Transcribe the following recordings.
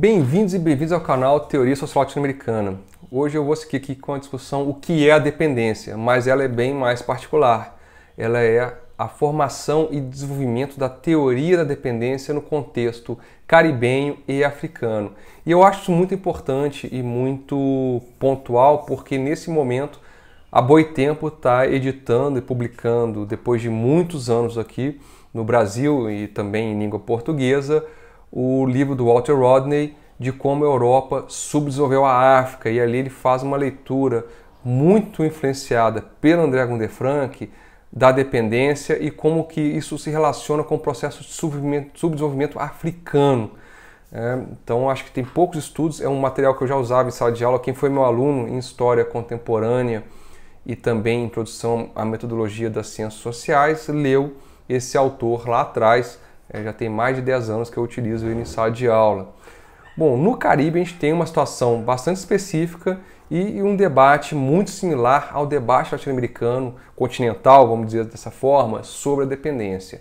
Bem-vindos e bem-vindos ao canal Teoria Social Latino-Americana. Hoje eu vou seguir aqui com a discussão o que é a dependência, mas ela é bem mais particular. Ela é a formação e desenvolvimento da teoria da dependência no contexto caribenho e africano. E eu acho isso muito importante e muito pontual, porque nesse momento a Boitempo está editando e publicando, depois de muitos anos aqui no Brasil e também em língua portuguesa, o livro do Walter Rodney de como a Europa subdesenvolveu a África, e ali ele faz uma leitura muito influenciada pelo André Gunder Frank da dependência e como que isso se relaciona com o processo de subdesenvolvimento africano. É, então, acho que tem poucos estudos, é um material que eu já usava em sala de aula. Quem foi meu aluno em História Contemporânea e também Introdução à Metodologia das Ciências Sociais leu esse autor lá atrás, é, já tem mais de 10 anos que eu utilizo ele em sala de aula. Bom, no Caribe a gente tem uma situação bastante específica e, um debate muito similar ao debate latino-americano, continental, vamos dizer dessa forma, sobre a dependência.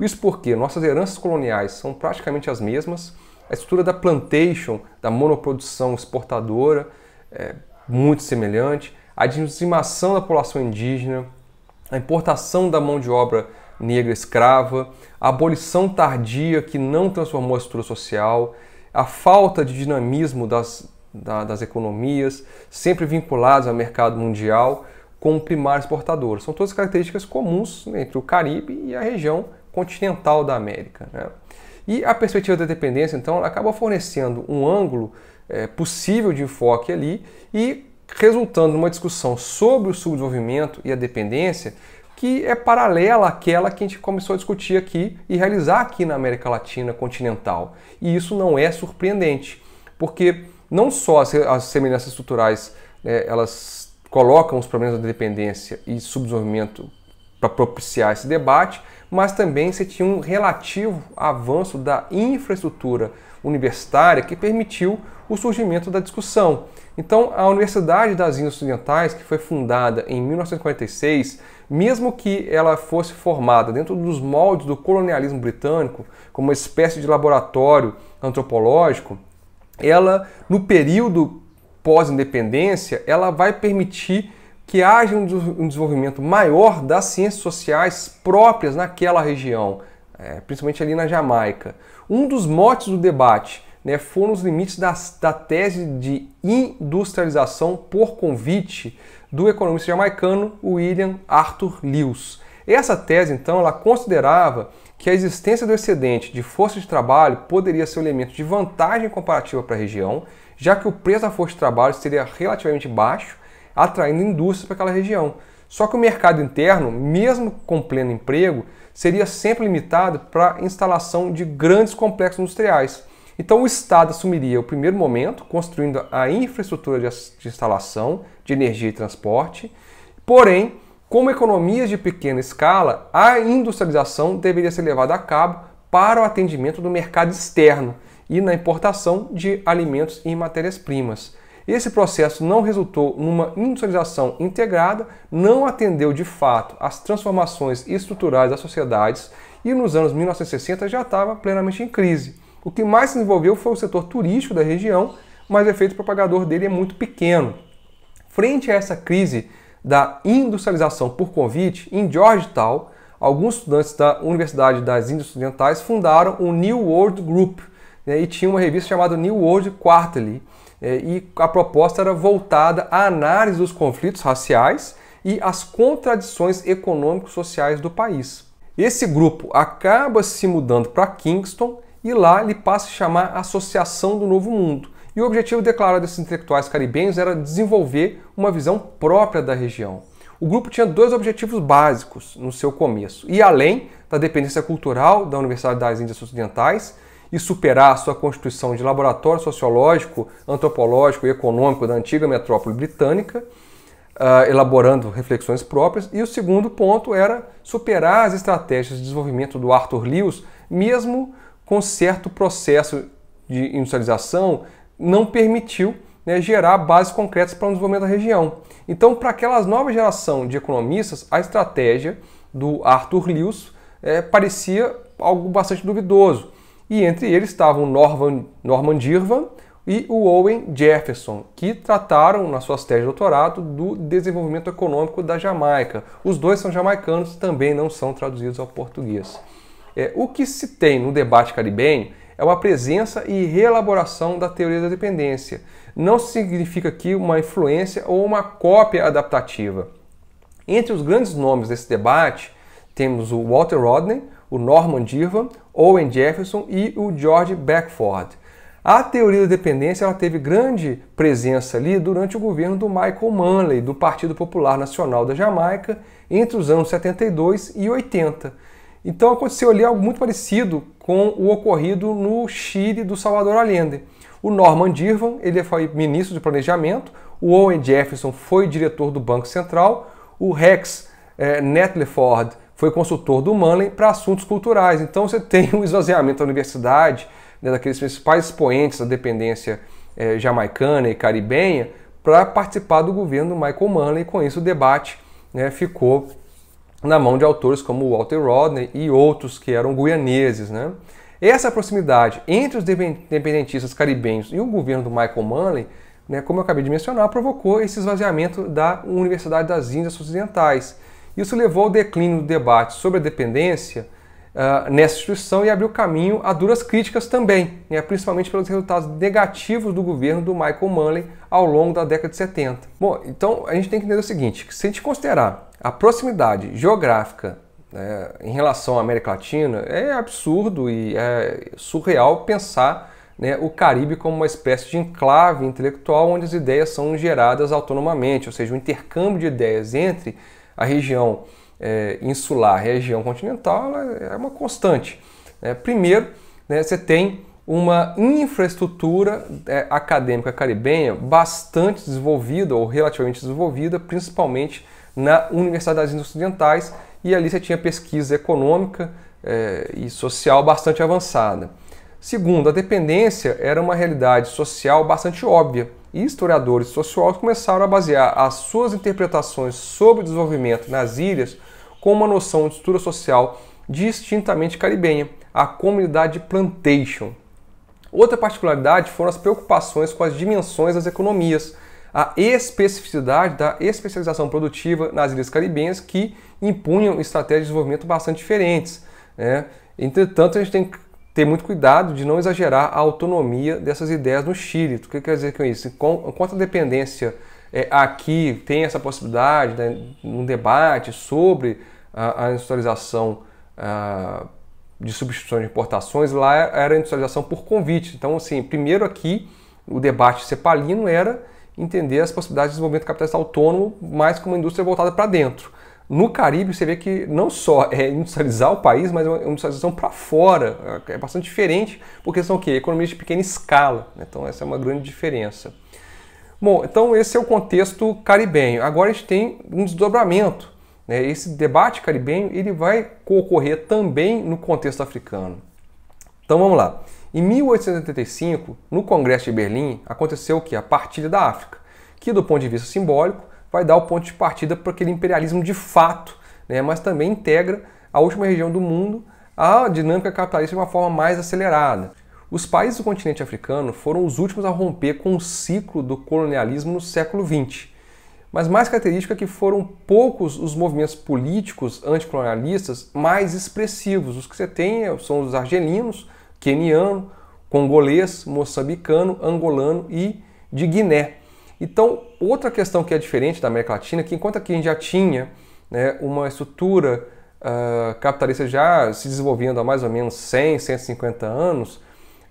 Isso porque nossas heranças coloniais são praticamente as mesmas, a estrutura da plantation, da monoprodução exportadora, é muito semelhante, a dizimação da população indígena, a importação da mão de obra negra escrava, a abolição tardia que não transformou a estrutura social, a falta de dinamismo das, da, das economias, sempre vinculadas ao mercado mundial, o primário exportador. São todas características comuns entre o Caribe e a região continental da América. Né? E a perspectiva da dependência, então, acaba fornecendo um ângulo é, possível de enfoque ali e resultando numa discussão sobre o subdesenvolvimento e a dependência que é paralela àquela que a gente começou a discutir aqui e realizar aqui na América Latina continental. E isso não é surpreendente, porque não só as, semelhanças estruturais né, elas colocam os problemas da dependência e subdesenvolvimento para propiciar esse debate, mas também você tinha um relativo avanço da infraestrutura universitária que permitiu o surgimento da discussão. Então, a Universidade das Índias Ocidentais, que foi fundada em 1946, mesmo que ela fosse formada dentro dos moldes do colonialismo britânico, como uma espécie de laboratório antropológico, ela, no período pós-independência, ela vai permitir que haja um desenvolvimento maior das ciências sociais próprias naquela região, é, principalmente ali na Jamaica. Um dos motes do debate né, foram os limites das, da tese de industrialização por convite do economista jamaicano William Arthur Lewis. Essa tese, então, ela considerava que a existência do excedente de força de trabalho poderia ser um elemento de vantagem comparativa para a região, já que o preço da força de trabalho seria relativamente baixo, atraindo indústrias para aquela região. Só que o mercado interno, mesmo com pleno emprego, seria sempre limitado para a instalação de grandes complexos industriais. Então o Estado assumiria o primeiro momento, construindo a infraestrutura de instalação de energia e transporte, porém, como economias de pequena escala, a industrialização deveria ser levada a cabo para o atendimento do mercado externo e na importação de alimentos e matérias-primas. Esse processo não resultou numa industrialização integrada, não atendeu de fato às transformações estruturais das sociedades e nos anos 1960 já estava plenamente em crise. O que mais se desenvolveu foi o setor turístico da região, mas o efeito propagador dele é muito pequeno. Frente a essa crise da industrialização por convite, em Georgetown, alguns estudantes da Universidade das Índias Ocidentais fundaram o New World Group né, e tinha uma revista chamada New World Quarterly. É, e a proposta era voltada à análise dos conflitos raciais e às contradições econômico sociais do país. Esse grupo acaba se mudando para Kingston e lá ele passa a chamar Associação do Novo Mundo. E o objetivo declarado desses intelectuais caribenhos era desenvolver uma visão própria da região. O grupo tinha dois objetivos básicos no seu começo. E além da dependência cultural da Universidade das Índias Ocidentais e superar a sua constituição de laboratório sociológico, antropológico e econômico da antiga metrópole britânica, uh, elaborando reflexões próprias. E o segundo ponto era superar as estratégias de desenvolvimento do Arthur Lewis, mesmo com certo processo de industrialização, não permitiu né, gerar bases concretas para o desenvolvimento da região. Então, para aquela nova geração de economistas, a estratégia do Arthur Lewis é, parecia algo bastante duvidoso. E entre eles estavam Norman, Norman Dirvan e o Owen Jefferson, que trataram nas suas teses de doutorado do desenvolvimento econômico da Jamaica. Os dois são jamaicanos, e também não são traduzidos ao português. É, o que se tem no debate caribenho é uma presença e reelaboração da teoria da dependência. Não significa aqui uma influência ou uma cópia adaptativa. Entre os grandes nomes desse debate temos o Walter Rodney, o Norman Dirvan, Owen Jefferson e o George Beckford. A teoria da dependência ela teve grande presença ali durante o governo do Michael Manley, do Partido Popular Nacional da Jamaica, entre os anos 72 e 80. Então aconteceu ali algo muito parecido com o ocorrido no Chile do Salvador Allende. O Norman Dirvan ele foi ministro de planejamento, o Owen Jefferson foi diretor do Banco Central, o Rex é, Netleford foi consultor do Manley para assuntos culturais. Então você tem o um esvaziamento da universidade, né, daqueles principais expoentes da dependência é, jamaicana e caribenha, para participar do governo do Michael Manley. E com isso o debate né, ficou na mão de autores como Walter Rodney e outros que eram guianeses, né? Essa proximidade entre os independentistas caribenhos e o governo do Michael Manley, né, como eu acabei de mencionar, provocou esse esvaziamento da Universidade das Índias Ocidentais. Isso levou ao declínio do debate sobre a dependência uh, nessa instituição e abriu caminho a duras críticas também, né, principalmente pelos resultados negativos do governo do Michael Manley ao longo da década de 70. Bom, então a gente tem que entender o seguinte, se a gente considerar a proximidade geográfica né, em relação à América Latina é absurdo e é surreal pensar né, o Caribe como uma espécie de enclave intelectual onde as ideias são geradas autonomamente, ou seja, o intercâmbio de ideias entre a região é, insular e a região continental é uma constante. Né. primeiro, né, você tem uma infraestrutura é, acadêmica caribenha bastante desenvolvida ou relativamente desenvolvida, principalmente na Universidade das Índias Ocidentais e ali você tinha pesquisa econômica eh, e social bastante avançada. Segundo, a dependência era uma realidade social bastante óbvia e historiadores e sociólogos começaram a basear as suas interpretações sobre o desenvolvimento nas ilhas com uma noção de estrutura social distintamente caribenha, a comunidade plantation. Outra particularidade foram as preocupações com as dimensões das economias, a especificidade da especialização produtiva nas ilhas caribenhas que impunham estratégias de desenvolvimento bastante diferentes. Né? Entretanto, a gente tem que ter muito cuidado de não exagerar a autonomia dessas ideias no Chile. O que quer dizer com isso? Com, quanto a dependência é, aqui tem essa possibilidade, né, um debate sobre a, a industrialização a, ah, de substituição de importações, lá era a industrialização por convite. Então, assim, primeiro aqui o debate cepalino era entender as possibilidades de desenvolvimento capitalista autônomo mais como uma indústria voltada para dentro. No Caribe, você vê que não só é industrializar o país, mas é uma industrialização para fora. É, é bastante diferente, porque são o quê? Economias de pequena escala. Né? Então, essa é uma grande diferença. Bom, então esse é o contexto caribenho. Agora a gente tem um desdobramento. Né? Esse debate caribenho ele vai ocorrer também no contexto africano. Então, vamos lá. Em 1885, no Congresso de Berlim, aconteceu o que? A partilha da África, que do ponto de vista simbólico vai dar o ponto de partida para aquele imperialismo de fato, né, mas também integra a última região do mundo à dinâmica capitalista de uma forma mais acelerada. Os países do continente africano foram os últimos a romper com o ciclo do colonialismo no século XX. Mas mais característica é que foram poucos os movimentos políticos anticolonialistas mais expressivos. Os que você tem são os argelinos, queniano, congolês, moçambicano, angolano e de Guiné. Então, outra questão que é diferente da América Latina, que enquanto aqui a gente já tinha né, uma estrutura uh, capitalista já se desenvolvendo há mais ou menos 100, 150 anos,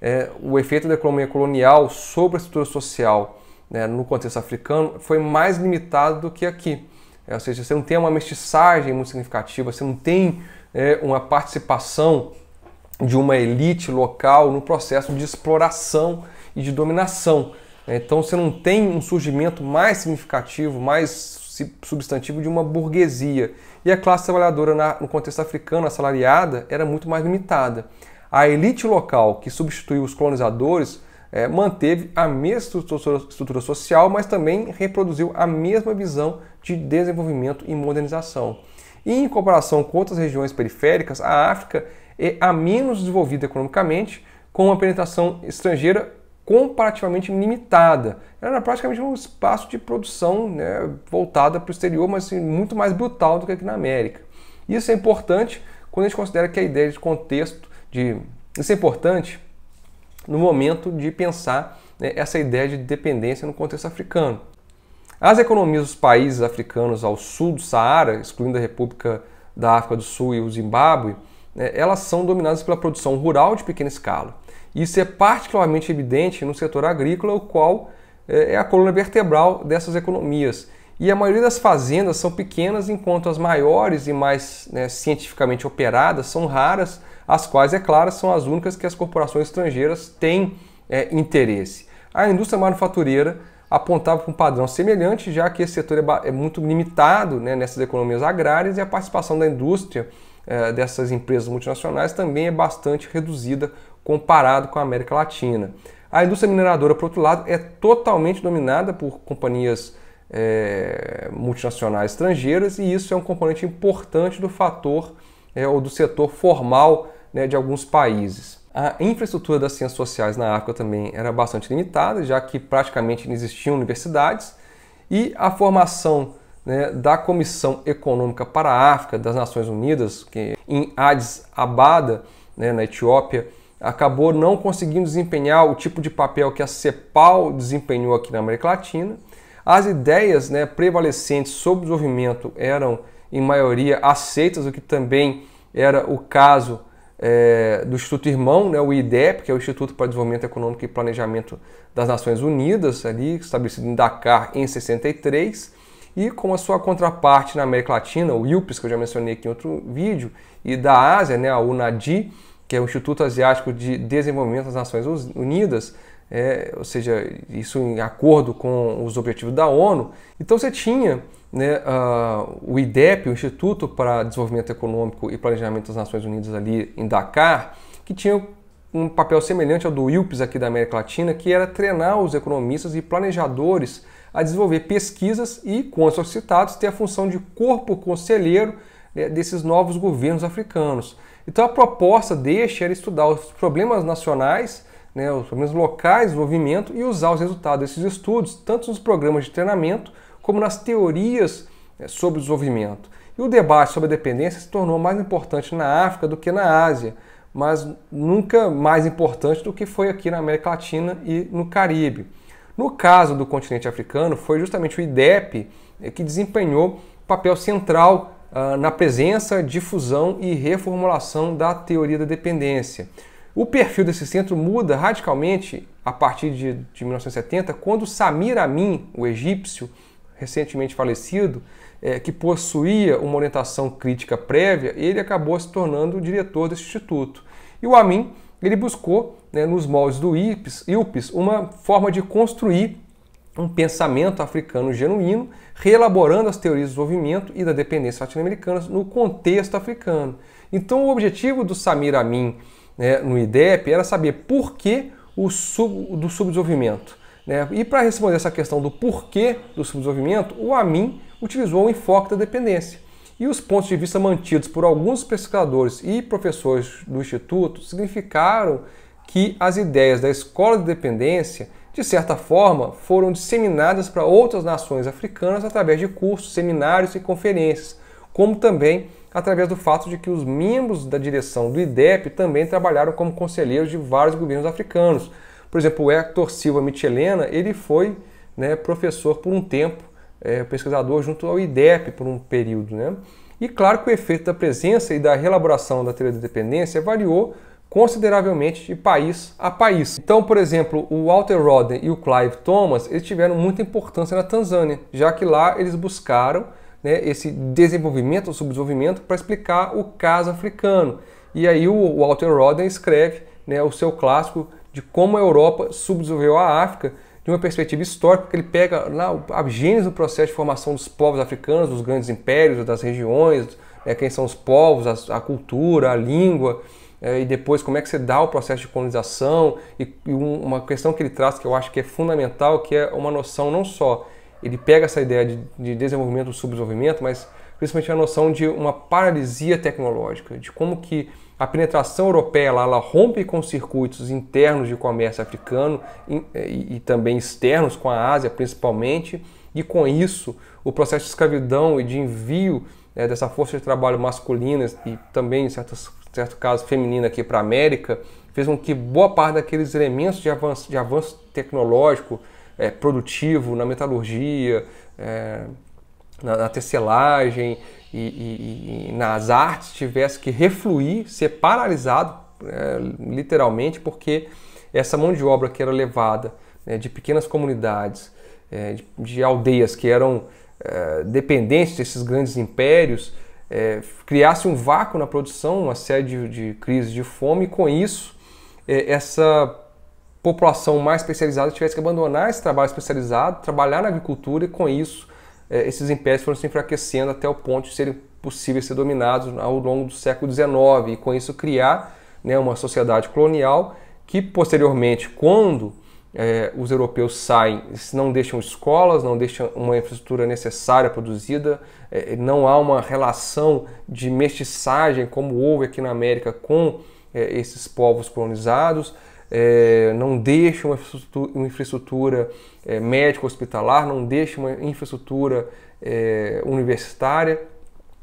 é, o efeito da economia colonial sobre a estrutura social né, no contexto africano foi mais limitado do que aqui. É, ou seja, você não tem uma mestiçagem muito significativa, você não tem é, uma participação de uma elite local no processo de exploração e de dominação. É, então você não tem um surgimento mais significativo, mais substantivo de uma burguesia. E a classe trabalhadora no contexto africano, assalariada, era muito mais limitada. A elite local que substituiu os colonizadores é, manteve a mesma estrutura social, mas também reproduziu a mesma visão de desenvolvimento e modernização. E em comparação com outras regiões periféricas, a África é a menos desenvolvida economicamente, com uma penetração estrangeira comparativamente limitada. Era praticamente um espaço de produção né, voltada para o exterior, mas assim, muito mais brutal do que aqui na América. Isso é importante quando a gente considera que a ideia de contexto de isso é importante no momento de pensar né, essa ideia de dependência no contexto africano. As economias dos países africanos ao sul do Saara, excluindo a República da África do Sul e o Zimbábue, né, elas são dominadas pela produção rural de pequena escala. Isso é particularmente evidente no setor agrícola, o qual eh, é a coluna vertebral dessas economias. E a maioria das fazendas são pequenas, enquanto as maiores e mais né, cientificamente operadas são raras, as quais, é claro, são as únicas que as corporações estrangeiras têm é, interesse. A indústria manufatureira apontava para um padrão semelhante, já que esse setor é, é muito limitado né, nessas economias agrárias e a participação da indústria é, dessas empresas multinacionais também é bastante reduzida comparado com a América Latina. A indústria mineradora, por outro lado, é totalmente dominada por companhias é, multinacionais estrangeiras e isso é um componente importante do fator é, ou do setor formal né, de alguns países. A infraestrutura das ciências sociais na África também era bastante limitada, já que praticamente não existiam universidades, e a formação né, da Comissão Econômica para a África das Nações Unidas, que em Addis Ababa, né, na Etiópia, acabou não conseguindo desempenhar o tipo de papel que a CEPAL desempenhou aqui na América Latina. As ideias né, prevalecentes sobre o desenvolvimento eram, em maioria, aceitas, o que também era o caso é, do Instituto Irmão, né, o IDEP, que é o Instituto para Desenvolvimento Econômico e Planejamento das Nações Unidas, ali estabelecido em Dakar em 63 e como a sua contraparte na América Latina, o IUPS, que eu já mencionei aqui em outro vídeo, e da Ásia, né, a UNADI, que é o Instituto Asiático de Desenvolvimento das Nações Unidas, é, ou seja, isso em acordo com os objetivos da ONU. Então você tinha né, uh, o IDEP, o Instituto para Desenvolvimento Econômico e Planejamento das Nações Unidas ali em Dakar, que tinha um papel semelhante ao do IUPS aqui da América Latina, que era treinar os economistas e planejadores a desenvolver pesquisas e, com os solicitados, ter a função de corpo conselheiro né, desses novos governos africanos. Então a proposta deste era estudar os problemas nacionais, né, os problemas locais de desenvolvimento e usar os resultados desses estudos, tanto nos programas de treinamento como nas teorias né, sobre o desenvolvimento. E o debate sobre a dependência se tornou mais importante na África do que na Ásia, mas nunca mais importante do que foi aqui na América Latina e no Caribe. No caso do continente africano, foi justamente o IDEP eh, que desempenhou papel central uh, na presença, difusão e reformulação da teoria da dependência. O perfil desse centro muda radicalmente a partir de, de 1970, quando Samir Amin, o egípcio, recentemente falecido, é, que possuía uma orientação crítica prévia, ele acabou se tornando o diretor desse instituto. E o Amin ele buscou, né, nos moldes do IPS, IUPS, uma forma de construir um pensamento africano genuíno, reelaborando as teorias do desenvolvimento e da dependência latino-americana no contexto africano. Então, o objetivo do Samir Amin né, no IDEP era saber por que o sub, do subdesenvolvimento. Né? E para responder essa questão do porquê do subdesenvolvimento, o Amin utilizou o enfoque da dependência. E os pontos de vista mantidos por alguns pesquisadores e professores do Instituto significaram que as ideias da escola de dependência, de certa forma, foram disseminadas para outras nações africanas através de cursos, seminários e conferências, como também através do fato de que os membros da direção do IDEP também trabalharam como conselheiros de vários governos africanos. Por exemplo, o Hector Silva Michelena, ele foi né, professor por um tempo é, pesquisador junto ao IDEP por um período. Né? E claro que o efeito da presença e da relaboração da teoria da dependência variou consideravelmente de país a país. Então, por exemplo, o Walter Rodden e o Clive Thomas eles tiveram muita importância na Tanzânia, já que lá eles buscaram né, esse desenvolvimento ou subdesenvolvimento para explicar o caso africano. E aí o Walter Rodden escreve né, o seu clássico de como a Europa subdesenvolveu a África, de uma perspectiva histórica, porque ele pega lá a gênese do processo de formação dos povos africanos, dos grandes impérios, das regiões, né, quem são os povos, a, a cultura, a língua, é, e depois como é que se dá o processo de colonização. E, e um, uma questão que ele traz que eu acho que é fundamental, que é uma noção não só, ele pega essa ideia de, de desenvolvimento, subdesenvolvimento, mas principalmente a noção de uma paralisia tecnológica, de como que a penetração europeia lá, ela rompe com circuitos internos de comércio africano e, eh, e, e, também externos com a Ásia principalmente, e com isso o processo de escravidão e de envio né, dessa força de trabalho masculina e também, em certos, certo caso, feminina aqui para a América, fez com que boa parte daqueles elementos de avanço, de avanço tecnológico, é, produtivo, na metalurgia, é, na, na tecelagem, e, e, e nas artes tivesse que refluir, ser paralisado, é, literalmente, porque essa mão de obra que era levada né, de pequenas comunidades, é, de, de, aldeias que eram é, dependentes desses grandes impérios, é, criasse um vácuo na produção, uma série de, de crises de fome, e com isso, é, essa população mais especializada tivesse que abandonar esse trabalho especializado, trabalhar na agricultura e com isso é, esses impérios foram se enfraquecendo até o ponto de serem possíveis ser dominados ao longo do século XIX e com isso criar né, uma sociedade colonial que posteriormente, quando é, os europeus saem, não deixam escolas, não deixam uma infraestrutura necessária produzida, é, não há uma relação de mestiçagem como houve aqui na América com é, esses povos colonizados é, não deixa uma infraestrutura, uma infraestrutura é, médico-hospitalar, não deixa uma infraestrutura é, universitária.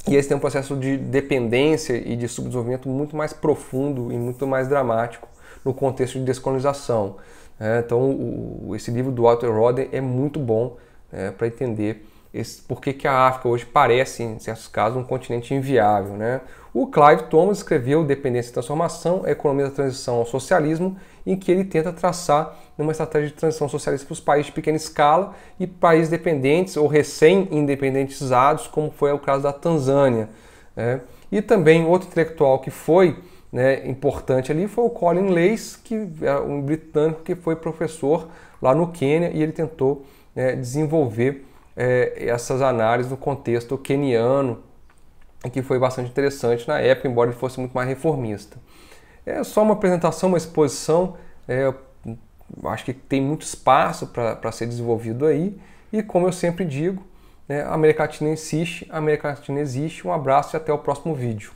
E esse tem um processo de dependência e de subdesenvolvimento muito mais profundo e muito mais dramático no contexto de descolonização. Né? então, o, esse livro do Walter Roden é muito bom né, para entender esse, por que, que a África hoje parece, em certos casos, um continente inviável. Né? O Clive Thomas escreveu Dependência e Transformação, a Economia da Transição ao Socialismo, em que ele tenta traçar uma estratégia de transição socialista para os países de pequena escala e países dependentes ou recém-independentizados, como foi o caso da Tanzânia. Né? E também outro intelectual que foi né, importante ali foi o Colin Leis, que é um britânico que foi professor lá no Quênia e ele tentou né, desenvolver é, essas análises no contexto keniano, que foi bastante interessante na época, embora ele fosse muito mais reformista. É só uma apresentação, uma exposição, é, acho que tem muito espaço para ser desenvolvido aí, e como eu sempre digo, né, a América Latina insiste, a América Latina existe. Um abraço e até o próximo vídeo.